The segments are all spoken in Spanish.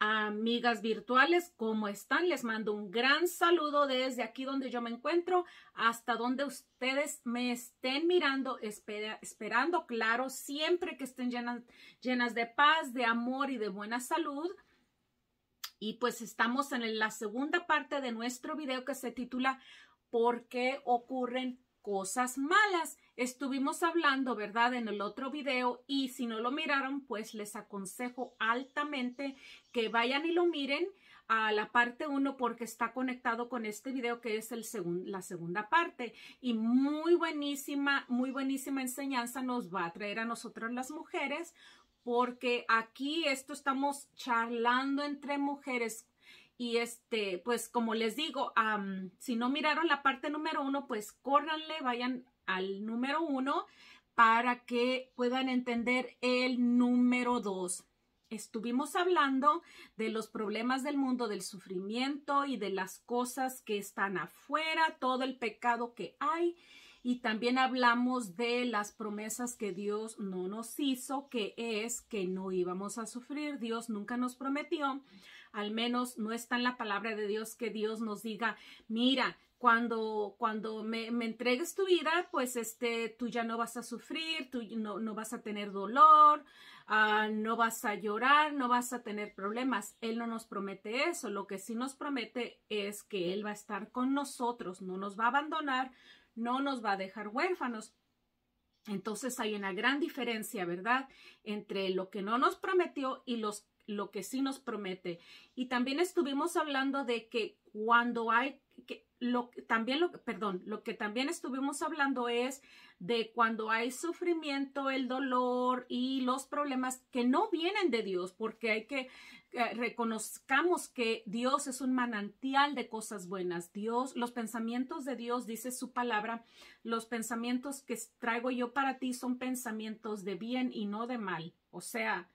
amigas virtuales, ¿cómo están? Les mando un gran saludo desde aquí donde yo me encuentro hasta donde ustedes me estén mirando, esperando, claro, siempre que estén llenas, llenas de paz, de amor y de buena salud. Y pues estamos en la segunda parte de nuestro video que se titula ¿Por qué ocurren cosas malas? Estuvimos hablando, ¿verdad? En el otro video y si no lo miraron, pues les aconsejo altamente que vayan y lo miren a la parte 1 porque está conectado con este video que es el la segunda parte y muy buenísima, muy buenísima enseñanza nos va a traer a nosotras las mujeres porque aquí esto estamos charlando entre mujeres y este, pues como les digo, si no miraron la parte número uno, pues córranle, vayan al número uno para que puedan entender el número dos. Estuvimos hablando de los problemas del mundo, del sufrimiento y de las cosas que están afuera, todo el pecado que hay. Y también hablamos de las promesas que Dios no nos hizo, que es que no íbamos a sufrir. Dios nunca nos prometió. Al menos no está en la palabra de Dios que Dios nos diga, mira, cuando, cuando me, entregues tu vida, pues este, tú ya no vas a sufrir, tú no, vas a tener dolor, ah, no vas a llorar, no vas a tener problemas. Él no nos promete eso, lo que sí nos promete es que Él va a estar con nosotros, no nos va a abandonar, no nos va a dejar huérfanos. Entonces hay una gran diferencia, ¿verdad?, entre lo que no nos prometió y los, lo que sí nos promete. Y también estuvimos hablando de que cuando hay que lo, también lo, perdón, lo que también estuvimos hablando es de cuando hay sufrimiento, el dolor y los problemas que no vienen de Dios, porque hay que eh, reconozcamos que Dios es un manantial de cosas buenas. Dios, los pensamientos de Dios, dice su palabra, los pensamientos que traigo yo para ti son pensamientos de bien y no de mal, o sea,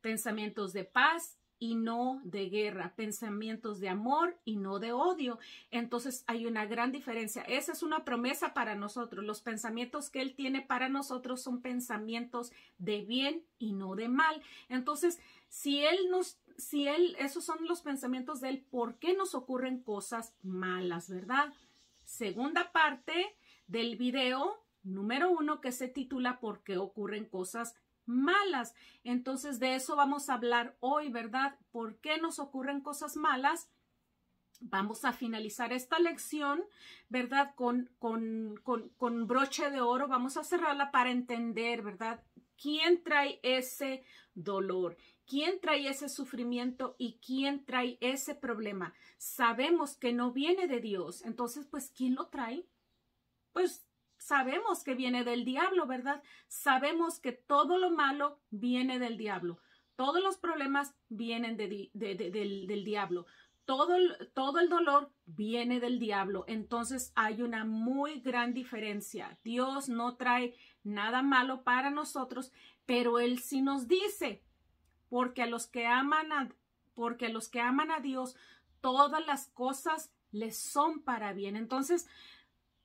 pensamientos de paz y no de guerra, pensamientos de amor y no de odio. Entonces hay una gran diferencia. Esa es una promesa para nosotros. Los pensamientos que Él tiene para nosotros son pensamientos de bien y no de mal. Entonces, si Él nos, si Él, esos son los pensamientos de Él, ¿por qué nos ocurren cosas malas, verdad? Segunda parte del video número uno que se titula ¿Por qué ocurren cosas malas? malas. Entonces de eso vamos a hablar hoy, ¿verdad? ¿Por qué nos ocurren cosas malas? Vamos a finalizar esta lección, ¿verdad? Con, con, con, broche de oro, vamos a cerrarla para entender, ¿verdad? ¿Quién trae ese dolor? quién trae ese sufrimiento y quién trae ese problema. Sabemos que no viene de Dios. Entonces, pues, ¿quién lo trae? Pues sabemos que viene del diablo, ¿verdad? Sabemos que todo lo malo viene del diablo. Todos los problemas vienen del, diablo. Todo el, todo el dolor viene del diablo. Entonces hay una muy gran diferencia. Dios no trae nada malo para nosotros, pero Él sí nos dice, porque a los que aman porque a los que aman a Dios, todas las cosas les son para bien. Entonces,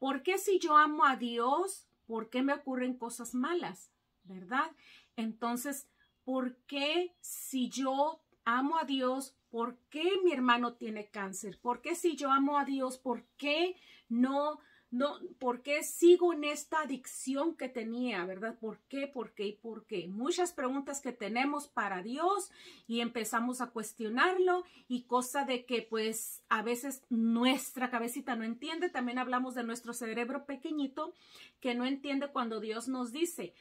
¿Por qué si yo amo a Dios, por qué me ocurren cosas malas? ¿Verdad? Entonces, ¿por qué si yo amo a Dios, por qué mi hermano tiene cáncer? ¿Por qué si yo amo a Dios, por qué no no, ¿por qué sigo en esta adicción que tenía, verdad? ¿Por qué, por qué y por qué? Muchas preguntas que tenemos para Dios y empezamos a cuestionarlo y cosa de que pues a veces nuestra cabecita no entiende, también hablamos de nuestro cerebro pequeñito que no entiende cuando Dios nos dice,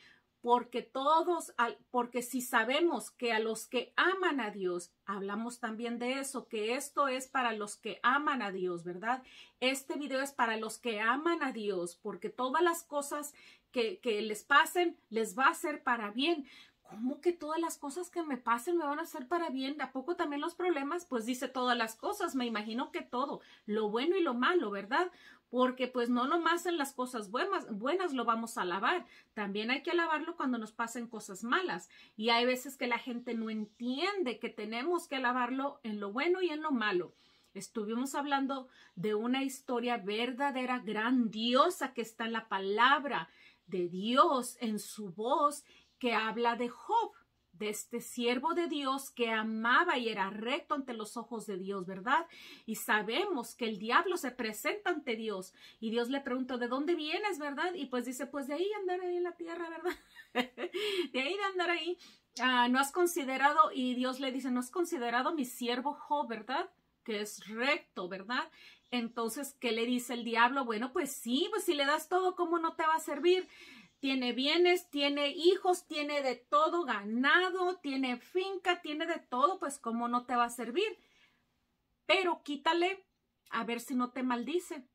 porque todos, porque si sabemos que a los que aman a Dios, hablamos también de eso, que esto es para los que aman a Dios, ¿verdad? Este video es para los que aman a Dios, porque todas las cosas que, que les pasen les va a ser para bien. ¿Cómo que todas las cosas que me pasen me van a ser para bien? ¿A poco también los problemas? Pues dice todas las cosas, me imagino que todo, lo bueno y lo malo, ¿verdad? porque pues no nomás en las cosas buenas, buenas lo vamos a alabar, también hay que alabarlo cuando nos pasen cosas malas. Y hay veces que la gente no entiende que tenemos que alabarlo en lo bueno y en lo malo. Estuvimos hablando de una historia verdadera, grandiosa, que está en la palabra de Dios, en su voz, que habla de Job de este siervo de Dios que amaba y era recto ante los ojos de Dios, ¿verdad? Y sabemos que el diablo se presenta ante Dios y Dios le pregunta, ¿de dónde vienes, verdad? Y pues dice, pues de ahí andar ahí en la tierra, ¿verdad? de ahí de andar ahí. Ah, no has considerado, y Dios le dice, no has considerado mi siervo Job, ¿verdad? Que es recto, ¿verdad? Entonces, ¿qué le dice el diablo? Bueno, pues sí, pues si le das todo, ¿cómo no te va a servir? tiene bienes, tiene hijos, tiene de todo ganado, tiene finca, tiene de todo, pues cómo no te va a servir. Pero quítale a ver si no te maldice,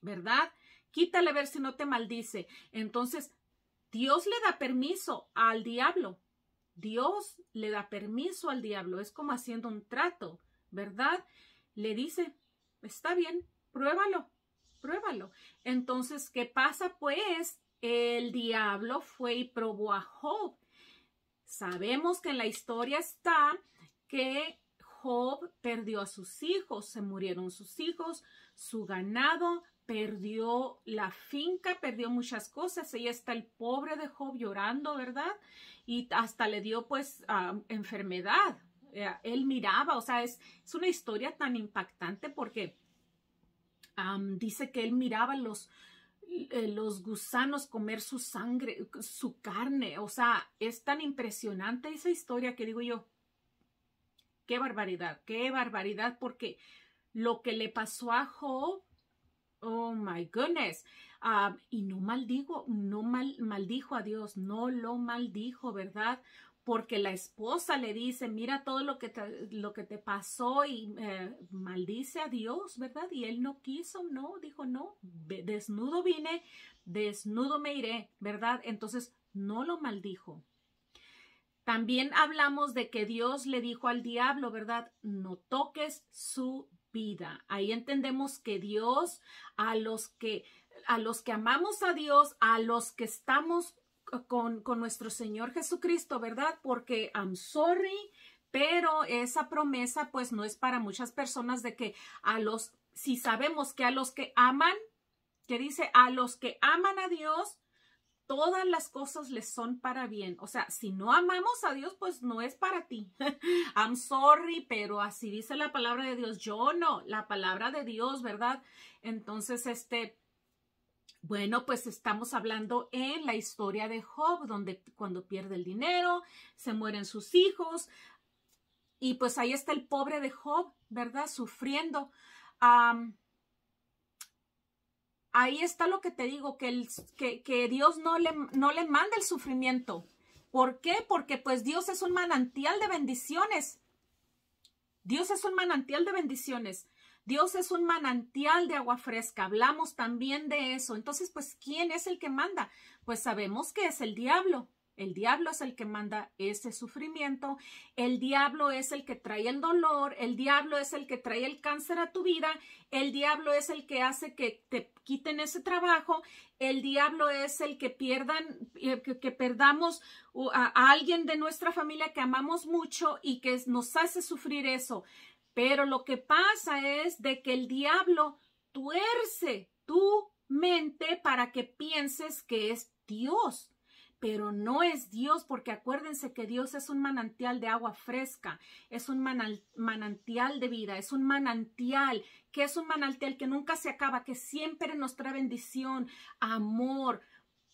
¿verdad? Quítale a ver si no te maldice. Entonces, Dios le da permiso al diablo. Dios le da permiso al diablo. Es como haciendo un trato, ¿verdad? Le dice, está bien, pruébalo, pruébalo. Entonces, ¿qué pasa? Pues el diablo fue y probó a Job. Sabemos que en la historia está que Job perdió a sus hijos, se murieron sus hijos, su ganado, perdió la finca, perdió muchas cosas. Ahí está el pobre de Job llorando, ¿verdad? Y hasta le dio pues enfermedad. Eh, él miraba, o sea, es, una historia tan impactante porque dice que él miraba los, eh, los gusanos comer su sangre, su carne. O sea, es tan impresionante esa historia que digo yo, qué barbaridad, qué barbaridad, porque lo que le pasó a Joe. oh my goodness, ah, y no maldigo, no mal, maldijo a Dios, no lo maldijo, ¿verdad? porque la esposa le dice, mira todo lo que te, pasó y eh, maldice a Dios, ¿verdad? Y él no quiso, no, dijo, no, desnudo vine, desnudo me iré, ¿verdad? Entonces no lo maldijo. También hablamos de que Dios le dijo al diablo, ¿verdad? No toques su vida. Ahí entendemos que Dios a los que a los que amamos a Dios, a los que estamos con, nuestro Señor Jesucristo, ¿verdad? Porque I'm sorry, pero esa promesa pues no es para muchas personas de que a los, si sabemos que a los que aman, que dice, a los que aman a Dios, todas las cosas les son para bien. O sea, si no amamos a Dios, pues no es para ti. I'm sorry, pero así dice la palabra de Dios. Yo no, la palabra de Dios, ¿verdad? Entonces, este, bueno, pues estamos hablando en la historia de Job, donde cuando pierde el dinero, se mueren sus hijos, y pues ahí está el pobre de Job, ¿verdad? Sufriendo. ahí está lo que te digo, que, Dios no le, no le manda el sufrimiento. ¿Por qué? Porque pues Dios es un manantial de bendiciones. Dios es un manantial de bendiciones. Dios es un manantial de agua fresca. Hablamos también de eso. Entonces, pues, ¿quién es el que manda? Pues sabemos que es el diablo. El diablo es el que manda ese sufrimiento, el diablo es el que trae el dolor, el diablo es el que trae el cáncer a tu vida, el diablo es el que hace que te quiten ese trabajo, el diablo es el que pierdan, eh, que, perdamos a alguien de nuestra familia que amamos mucho y que nos hace sufrir eso. Pero lo que pasa es de que el diablo tuerce tu mente para que pienses que es Dios. Pero no es Dios, porque acuérdense que Dios es un manantial de agua fresca, es un manantial de vida, es un manantial, que es un manantial que nunca se acaba, que siempre nos trae bendición, amor,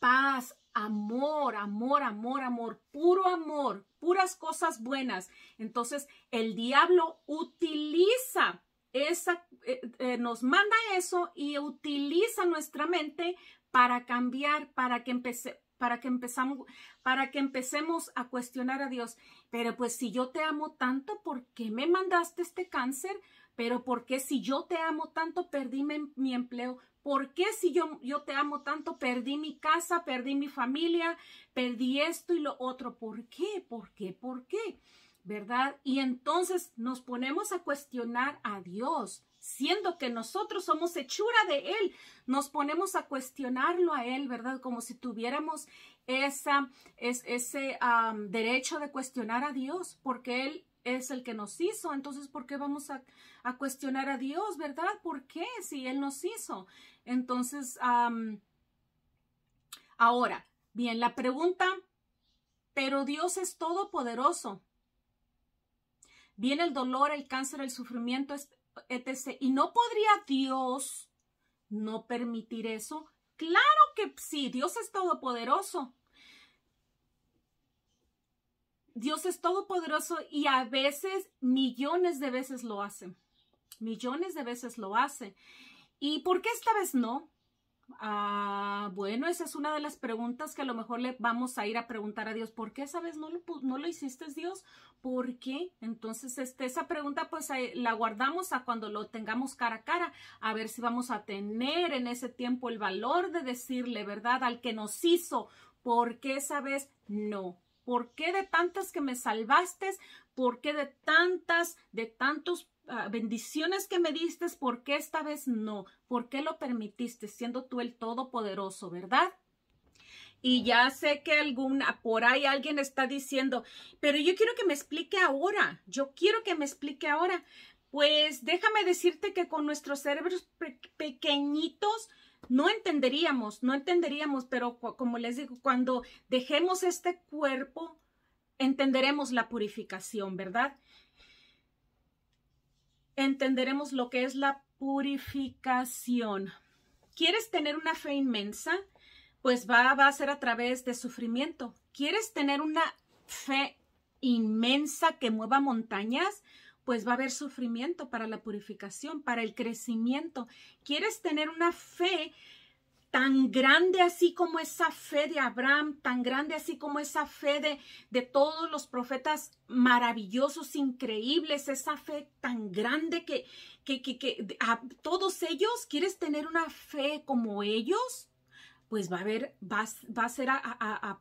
paz, amor, amor, amor, amor, puro amor, puras cosas buenas. Entonces el diablo utiliza esa, eh, eh, nos manda eso y utiliza nuestra mente para cambiar, para que para que empezamos, para que empecemos a cuestionar a Dios. Pero pues si yo te amo tanto, ¿por qué me mandaste este cáncer? pero ¿por qué si yo te amo tanto perdí mi, empleo? ¿Por qué si yo, yo, te amo tanto perdí mi casa, perdí mi familia, perdí esto y lo otro? ¿Por qué? ¿Por qué? ¿Por qué? ¿Verdad? Y entonces nos ponemos a cuestionar a Dios, siendo que nosotros somos hechura de Él, nos ponemos a cuestionarlo a Él, ¿verdad? Como si tuviéramos esa, es, ese derecho de cuestionar a Dios, porque Él es el que nos hizo, entonces ¿por qué vamos a, cuestionar a Dios, verdad? ¿Por qué si Él nos hizo? Entonces, ahora, bien, la pregunta, pero Dios es todopoderoso. Viene el dolor, el cáncer, el sufrimiento, etc. ¿Y no podría Dios no permitir eso? Claro que sí, Dios es todopoderoso. Dios es todopoderoso y a veces, millones de veces lo hace. Millones de veces lo hace. ¿Y por qué esta vez no? Ah, bueno, esa es una de las preguntas que a lo mejor le vamos a ir a preguntar a Dios. ¿Por qué esa vez no lo, no lo hiciste, Dios? ¿Por qué? Entonces, este, esa pregunta pues la guardamos a cuando lo tengamos cara a cara, a ver si vamos a tener en ese tiempo el valor de decirle, ¿verdad? Al que nos hizo, ¿por qué esa vez no? ¿Por qué de tantas que me salvaste? ¿Por qué de tantas, de tantos ah, bendiciones que me diste? ¿Por qué esta vez no? ¿Por qué lo permitiste siendo tú el todopoderoso, verdad? Y ya sé que alguna, ah, por ahí alguien está diciendo, pero yo quiero que me explique ahora, yo quiero que me explique ahora. Pues déjame decirte que con nuestros cerebros pequeñitos no entenderíamos, no entenderíamos, pero como les digo, cuando dejemos este cuerpo, entenderemos la purificación, ¿verdad? Entenderemos lo que es la purificación. ¿Quieres tener una fe inmensa? Pues va, va a ser a través de sufrimiento. ¿Quieres tener una fe inmensa que mueva montañas? pues va a haber sufrimiento para la purificación, para el crecimiento. ¿Quieres tener una fe tan grande así como esa fe de Abraham, tan grande así como esa fe de, todos los profetas maravillosos, increíbles, esa fe tan grande que, que, que, a todos ellos, ¿quieres tener una fe como ellos? Pues va a, haber, va, va a ser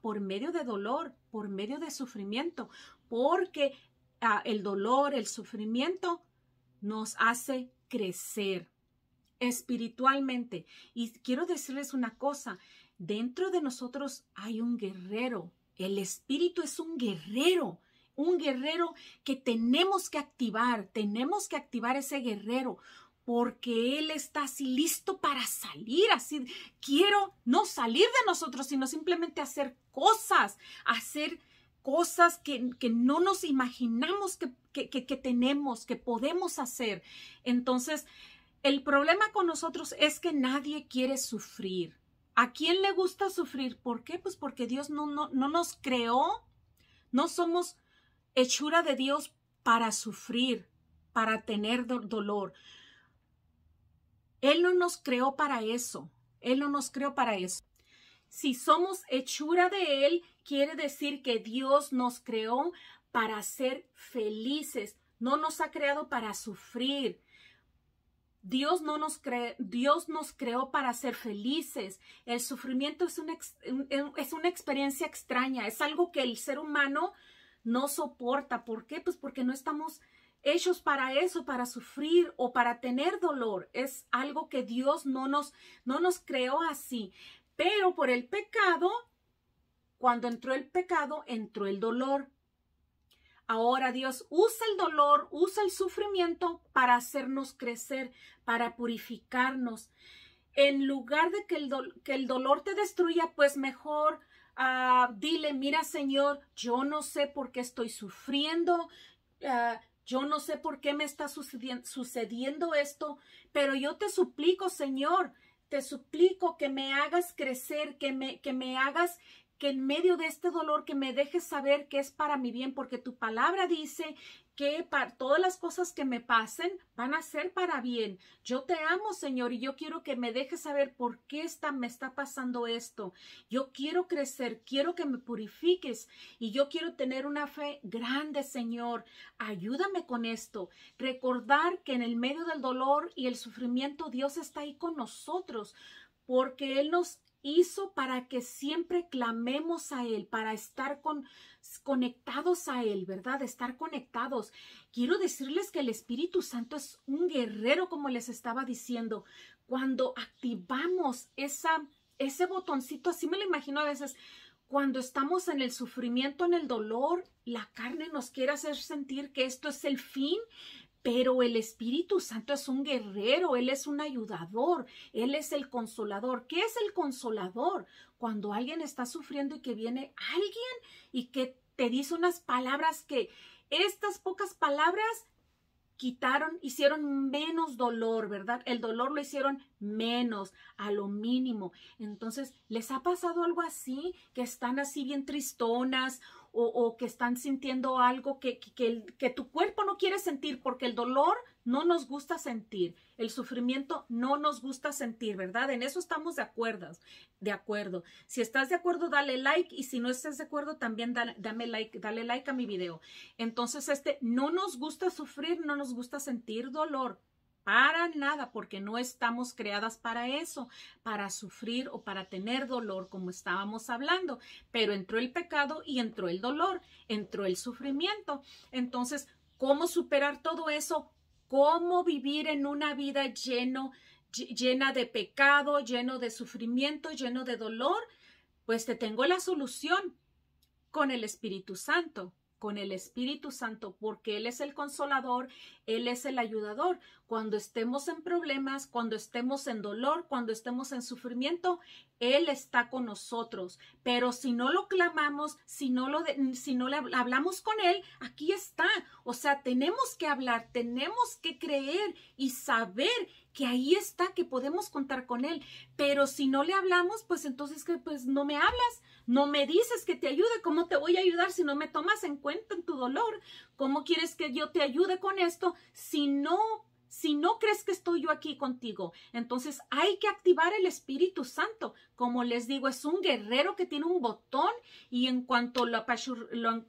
por medio de dolor, por medio de sufrimiento, porque Ah, el dolor, el sufrimiento, nos hace crecer espiritualmente. Y quiero decirles una cosa, dentro de nosotros hay un guerrero, el espíritu es un guerrero, un guerrero que tenemos que activar, tenemos que activar ese guerrero porque Él está así listo para salir, así quiero no salir de nosotros, sino simplemente hacer cosas, hacer cosas que, que, no nos imaginamos que, que, tenemos, que podemos hacer. Entonces, el problema con nosotros es que nadie quiere sufrir. ¿A quién le gusta sufrir? ¿Por qué? Pues porque Dios no, no, nos creó, no somos hechura de Dios para sufrir, para tener dolor. Él no nos creó para eso, Él no nos creó para eso. Si somos hechura de Él, quiere decir que Dios nos creó para ser felices, no nos ha creado para sufrir. Dios, no nos, Dios nos creó para ser felices. El sufrimiento es una, es una experiencia extraña, es algo que el ser humano no soporta. ¿Por qué? Pues porque no estamos hechos para eso, para sufrir o para tener dolor. Es algo que Dios no nos, no nos creó así. Pero por el pecado, cuando entró el pecado, entró el dolor. Ahora Dios usa el dolor, usa el sufrimiento para hacernos crecer, para purificarnos. En lugar de que el, que el dolor te destruya, pues mejor ah, dile, mira Señor, yo no sé por qué estoy sufriendo, ah, yo no sé por qué me está sucediendo esto, pero yo te suplico, Señor, te suplico que me hagas crecer, que me, que me hagas que en medio de este dolor que me dejes saber que es para mi bien, porque tu palabra dice que todas las cosas que me pasen van a ser para bien. Yo te amo, Señor, y yo quiero que me dejes saber por qué me está pasando esto. Yo quiero crecer, quiero que me purifiques y yo quiero tener una fe grande, Señor. Ayúdame con esto. Recordar que en el medio del dolor y el sufrimiento Dios está ahí con nosotros porque Él nos hizo para que siempre clamemos a Él, para estar con, conectados a Él, ¿verdad? Estar conectados. Quiero decirles que el Espíritu Santo es un guerrero, como les estaba diciendo. Cuando activamos esa, ese botoncito, así me lo imagino a veces, cuando estamos en el sufrimiento, en el dolor, la carne nos quiere hacer sentir que esto es el fin, pero el Espíritu Santo es un guerrero, Él es un ayudador, Él es el consolador. ¿Qué es el consolador? Cuando alguien está sufriendo y que viene alguien y que te dice unas palabras que estas pocas palabras quitaron, hicieron menos dolor, ¿verdad? El dolor lo hicieron menos, a lo mínimo. Entonces, ¿les ha pasado algo así? Que están así bien tristonas o, que están sintiendo algo que, que, tu cuerpo no quiere sentir porque el dolor no nos gusta sentir, el sufrimiento no nos gusta sentir, ¿verdad? En eso estamos de acuerdo, de acuerdo. Si estás de acuerdo, dale like y si no estás de acuerdo, también dale, dame like, dale like a mi video. Entonces, este, no nos gusta sufrir, no nos gusta sentir dolor, para nada, porque no estamos creadas para eso, para sufrir o para tener dolor, como estábamos hablando. Pero entró el pecado y entró el dolor, entró el sufrimiento. Entonces, ¿cómo superar todo eso? ¿Cómo vivir en una vida lleno, llena de pecado, lleno de sufrimiento, lleno de dolor? Pues te tengo la solución con el Espíritu Santo con el Espíritu Santo, porque Él es el consolador, Él es el ayudador. Cuando estemos en problemas, cuando estemos en dolor, cuando estemos en sufrimiento, Él está con nosotros. Pero si no lo clamamos, si no, lo si no le hablamos con Él, aquí está. O sea, tenemos que hablar, tenemos que creer y saber que ahí está, que podemos contar con él. Pero si no le hablamos, pues entonces que pues no me hablas, no me dices que te ayude, ¿cómo te voy a ayudar si no me tomas en cuenta en tu dolor? ¿Cómo quieres que yo te ayude con esto si no si no crees que estoy yo aquí contigo, entonces hay que activar el Espíritu Santo. Como les digo, es un guerrero que tiene un botón y en cuanto lo,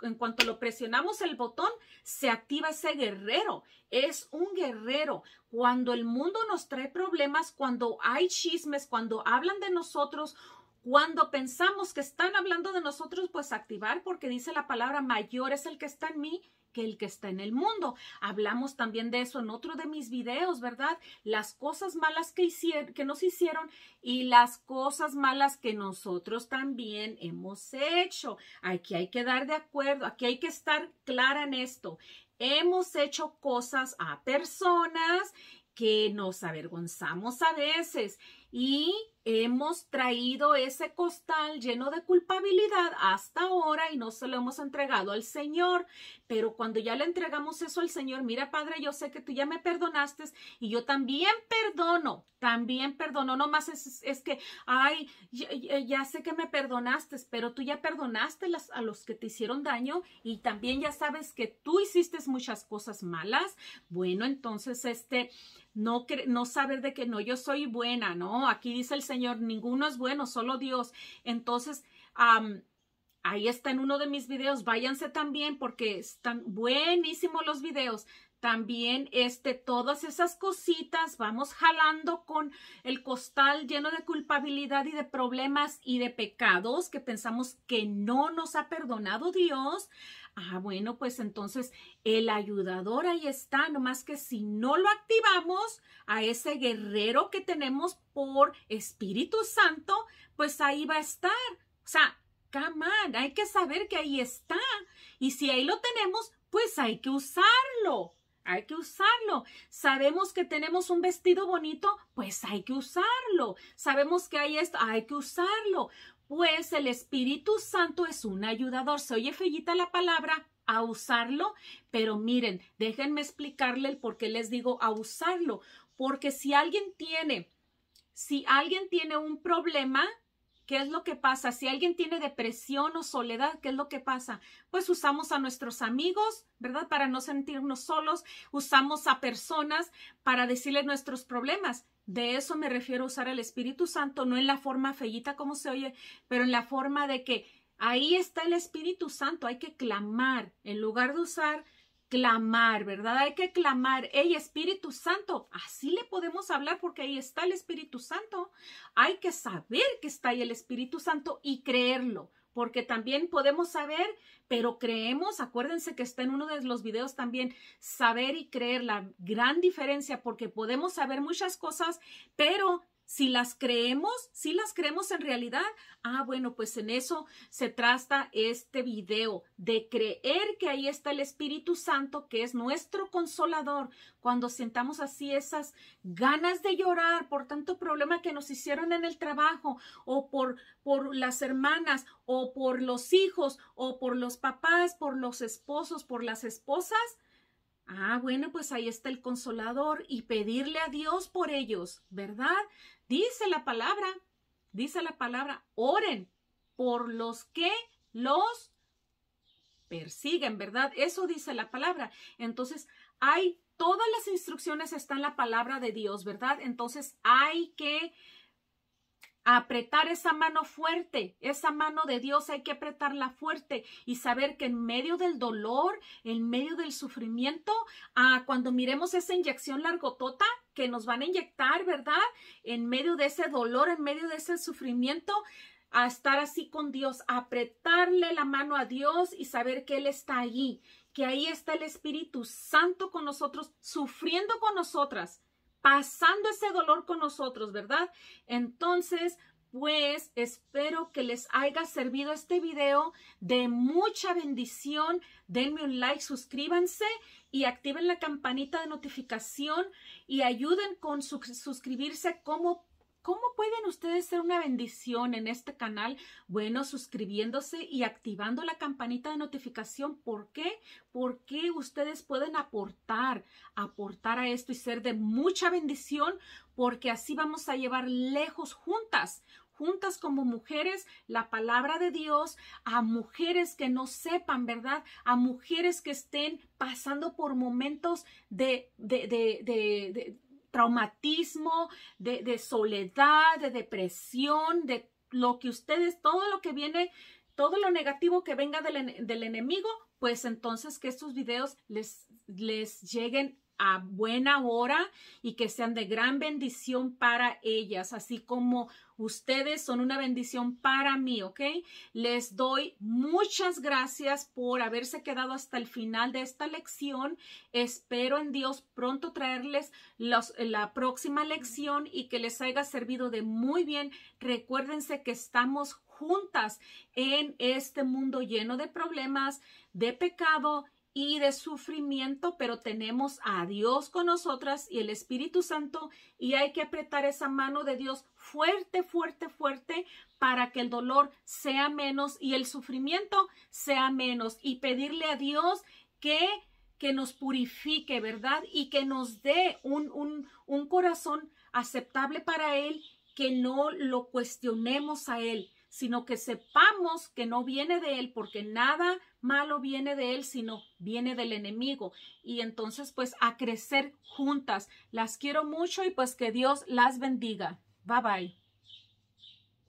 en cuanto lo presionamos el botón, se activa ese guerrero. Es un guerrero. Cuando el mundo nos trae problemas, cuando hay chismes, cuando hablan de nosotros, cuando pensamos que están hablando de nosotros, pues activar porque dice la palabra mayor es el que está en mí que el que está en el mundo. Hablamos también de eso en otro de mis videos, ¿verdad? Las cosas malas que, que nos hicieron y las cosas malas que nosotros también hemos hecho. Aquí hay que dar de acuerdo, aquí hay que estar clara en esto. Hemos hecho cosas a personas que nos avergonzamos a veces y hemos traído ese costal lleno de culpabilidad hasta ahora y no se lo hemos entregado al Señor. Pero cuando ya le entregamos eso al Señor, mira Padre, yo sé que tú ya me perdonaste y yo también perdono, también perdono. No más es, que, ay, ya, sé que me perdonaste, pero tú ya perdonaste a los que te hicieron daño y también ya sabes que tú hiciste muchas cosas malas. Bueno, entonces, este, no, no saber de que no, yo soy buena, ¿no? Aquí dice el Señor, ninguno es bueno, solo Dios. Entonces, ahí está en uno de mis videos, váyanse también porque están buenísimos los videos. También este, todas esas cositas vamos jalando con el costal lleno de culpabilidad y de problemas y de pecados que pensamos que no nos ha perdonado Dios. Ah, bueno, pues entonces el ayudador ahí está, nomás que si no lo activamos a ese guerrero que tenemos por Espíritu Santo, pues ahí va a estar. O sea, come hay que saber que ahí está. Y si ahí lo tenemos, pues hay que usarlo hay que usarlo. Sabemos que tenemos un vestido bonito, pues hay que usarlo. Sabemos que hay esto, hay que usarlo. Pues el Espíritu Santo es un ayudador. Se oye fellita la palabra a usarlo, pero miren, déjenme explicarle el por qué les digo a usarlo. Porque si alguien tiene, si alguien tiene un problema, ¿Qué es lo que pasa? Si alguien tiene depresión o soledad, ¿qué es lo que pasa? Pues usamos a nuestros amigos, ¿verdad? Para no sentirnos solos, usamos a personas para decirles nuestros problemas. De eso me refiero a usar el Espíritu Santo, no en la forma feyita como se oye, pero en la forma de que ahí está el Espíritu Santo, hay que clamar, en lugar de usar clamar, ¿verdad? Hay que clamar, ¡Ey, Espíritu Santo, así hablar porque ahí está el Espíritu Santo. Hay que saber que está ahí el Espíritu Santo y creerlo, porque también podemos saber, pero creemos, acuérdense que está en uno de los videos también, saber y creer, la gran diferencia, porque podemos saber muchas cosas, pero si las creemos, si las creemos en realidad, ah, bueno, pues en eso se trata este video, de creer que ahí está el Espíritu Santo, que es nuestro consolador. Cuando sentamos así esas ganas de llorar por tanto problema que nos hicieron en el trabajo, o por, por las hermanas, o por los hijos, o por los papás, por los esposos, por las esposas, Ah, bueno, pues ahí está el consolador y pedirle a Dios por ellos, ¿verdad? Dice la palabra, dice la palabra, oren por los que los persiguen, ¿verdad? Eso dice la palabra. Entonces, hay todas las instrucciones están en la palabra de Dios, ¿verdad? Entonces, hay que apretar esa mano fuerte, esa mano de Dios hay que apretarla fuerte y saber que en medio del dolor, en medio del sufrimiento, ah, cuando miremos esa inyección largotota que nos van a inyectar, ¿verdad? En medio de ese dolor, en medio de ese sufrimiento, a estar así con Dios, apretarle la mano a Dios y saber que Él está allí, que ahí está el Espíritu Santo con nosotros, sufriendo con nosotras, pasando ese dolor con nosotros, ¿verdad? Entonces, pues espero que les haya servido este video de mucha bendición. Denme un like, suscríbanse y activen la campanita de notificación y ayuden con suscribirse como ¿Cómo pueden ustedes ser una bendición en este canal? Bueno, suscribiéndose y activando la campanita de notificación. ¿Por qué? Porque ustedes pueden aportar, aportar a esto y ser de mucha bendición, porque así vamos a llevar lejos juntas, juntas como mujeres la palabra de Dios a mujeres que no sepan, ¿verdad? A mujeres que estén pasando por momentos de, de, de, de traumatismo, de, soledad, de depresión, de lo que ustedes, todo lo que viene, todo lo negativo que venga del, del enemigo, pues entonces que estos videos les, les lleguen a buena hora y que sean de gran bendición para ellas, así como ustedes son una bendición para mí, ¿ok? Les doy muchas gracias por haberse quedado hasta el final de esta lección. Espero en Dios pronto traerles la próxima lección y que les haya servido de muy bien. Recuérdense que estamos juntas en este mundo lleno de problemas, de pecado y de sufrimiento, pero tenemos a Dios con nosotras y el Espíritu Santo y hay que apretar esa mano de Dios fuerte, fuerte, fuerte para que el dolor sea menos y el sufrimiento sea menos y pedirle a Dios que que nos purifique, ¿verdad? Y que nos dé un, un, un corazón aceptable para Él, que no lo cuestionemos a Él, sino que sepamos que no viene de Él, porque nada malo viene de Él, sino viene del enemigo. Y entonces, pues, a crecer juntas. Las quiero mucho y pues que Dios las bendiga. Bye bye.